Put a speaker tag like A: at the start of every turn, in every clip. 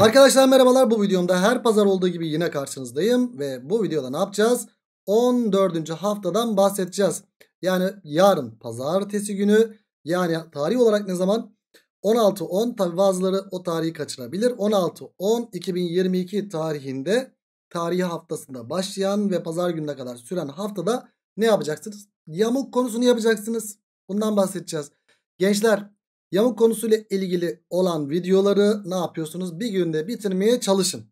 A: Arkadaşlar merhabalar bu videomda her pazar olduğu gibi yine karşınızdayım ve bu videoda ne yapacağız? 14. haftadan bahsedeceğiz. Yani yarın pazartesi günü yani tarih olarak ne zaman? 16-10 tabi bazıları o tarihi kaçırabilir. 16-10-2022 tarihinde tarihi haftasında başlayan ve pazar gününe kadar süren haftada ne yapacaksınız? Yamuk konusunu yapacaksınız. Bundan bahsedeceğiz. Gençler Yamuk konusuyla ilgili olan videoları ne yapıyorsunuz? Bir günde bitirmeye çalışın.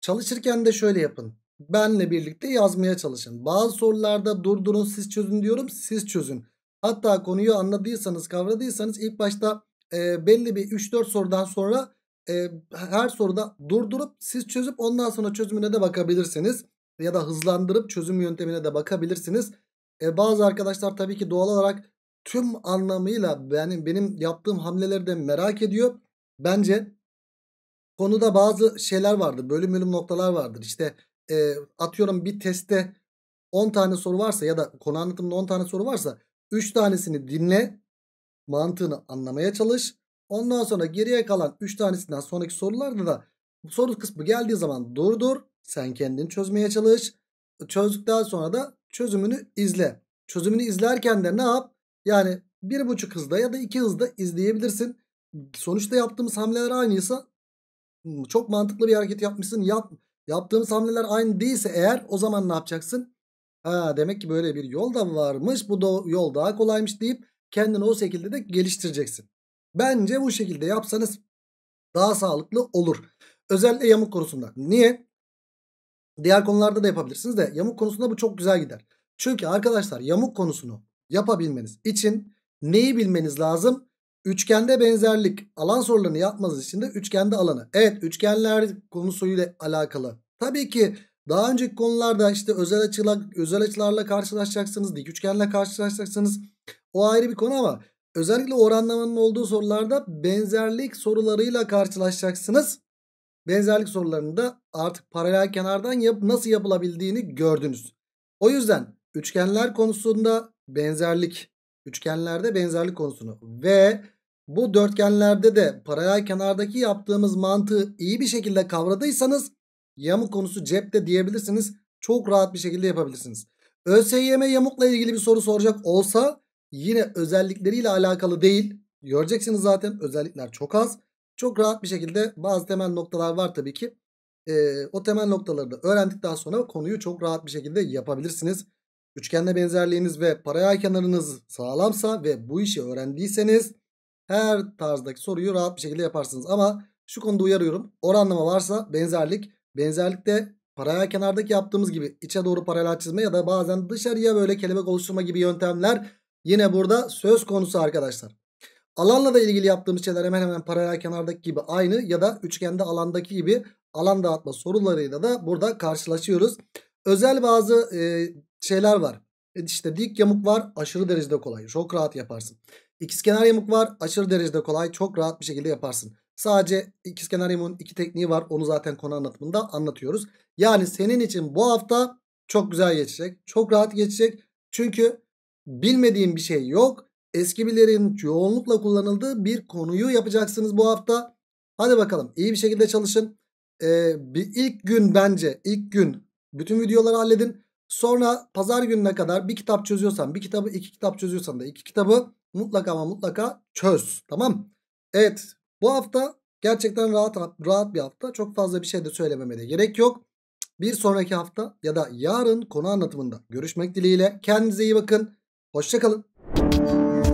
A: Çalışırken de şöyle yapın. Benle birlikte yazmaya çalışın. Bazı sorularda durdurun siz çözün diyorum siz çözün. Hatta konuyu anladıysanız kavradıysanız ilk başta e, belli bir 3-4 sorudan sonra e, her soruda durdurup siz çözüp ondan sonra çözümüne de bakabilirsiniz. Ya da hızlandırıp çözüm yöntemine de bakabilirsiniz. E, bazı arkadaşlar tabii ki doğal olarak tüm anlamıyla benim, benim yaptığım hamleleri de merak ediyor. Bence konuda bazı şeyler vardır. Bölüm bölüm noktalar vardır. İşte e, atıyorum bir teste 10 tane soru varsa ya da konu anlatımında 10 tane soru varsa 3 tanesini dinle mantığını anlamaya çalış. Ondan sonra geriye kalan 3 tanesinden sonraki sorularda da soru kısmı geldiği zaman dur dur Sen kendini çözmeye çalış. Çözdükten sonra da çözümünü izle. Çözümünü izlerken de ne yap? Yani bir buçuk hızda ya da iki hızda izleyebilirsin. Sonuçta yaptığımız hamleler aynıysa çok mantıklı bir hareket yapmışsın. Yap, yaptığımız hamleler aynı değilse eğer o zaman ne yapacaksın? Ha, demek ki böyle bir yol da varmış. Bu da, yol daha kolaymış deyip kendini o şekilde de geliştireceksin. Bence bu şekilde yapsanız daha sağlıklı olur. Özellikle yamuk konusunda. Niye? Diğer konularda da yapabilirsiniz de yamuk konusunda bu çok güzel gider. Çünkü arkadaşlar yamuk konusunu yapabilmeniz için neyi bilmeniz lazım? Üçgende benzerlik alan sorularını yapmanız için de üçgende alanı. Evet üçgenler konusuyla alakalı. Tabii ki daha önceki konularda işte özel açılar, özel açılarla karşılaşacaksınız. Dik üçgenle karşılaşacaksınız. O ayrı bir konu ama özellikle oranlamanın olduğu sorularda benzerlik sorularıyla karşılaşacaksınız. Benzerlik sorularında artık paralel kenardan yap nasıl yapılabildiğini gördünüz. O yüzden üçgenler konusunda benzerlik üçgenlerde benzerlik konusunu ve bu dörtgenlerde de paralel kenardaki yaptığımız mantığı iyi bir şekilde kavradıysanız yamuk konusu cepte diyebilirsiniz. Çok rahat bir şekilde yapabilirsiniz. ÖSYM yamukla ilgili bir soru soracak olsa yine özellikleriyle alakalı değil. Göreceksiniz zaten özellikler çok az. Çok rahat bir şekilde bazı temel noktalar var tabii ki. E, o temel noktaları da öğrendikten sonra konuyu çok rahat bir şekilde yapabilirsiniz üçgenle benzerliğiniz ve paralel kenarınız sağlamsa ve bu işi öğrendiyseniz her tarzdaki soruyu rahat bir şekilde yaparsınız. Ama şu konuda uyarıyorum. Oranlama varsa benzerlik. Benzerlikte paralel kenardaki yaptığımız gibi içe doğru paralel çizme ya da bazen dışarıya böyle kelebek oluşturma gibi yöntemler yine burada söz konusu arkadaşlar. Alanla da ilgili yaptığımız şeyler hemen hemen paralel kenardaki gibi aynı ya da üçgende alandaki gibi alan dağıtma sorularıyla da burada karşılaşıyoruz. Özel bazı e, şeyler var. E, işte dik yamuk var aşırı derecede kolay. Çok rahat yaparsın. İkizkenar yamuk var aşırı derecede kolay. Çok rahat bir şekilde yaparsın. Sadece ikizkenar yamuğun iki tekniği var. Onu zaten konu anlatımında anlatıyoruz. Yani senin için bu hafta çok güzel geçecek. Çok rahat geçecek. Çünkü bilmediğin bir şey yok. Eski bilirin yoğunlukla kullanıldığı bir konuyu yapacaksınız bu hafta. Hadi bakalım iyi bir şekilde çalışın. Ee, bir ilk gün bence ilk gün bütün videoları halledin. Sonra pazar gününe kadar bir kitap çözüyorsan bir kitabı iki kitap çözüyorsan da iki kitabı mutlaka ama mutlaka çöz. Tamam. Evet bu hafta gerçekten rahat rahat bir hafta. Çok fazla bir şey de söylememe de gerek yok. Bir sonraki hafta ya da yarın konu anlatımında görüşmek dileğiyle. Kendinize iyi bakın. Hoşçakalın.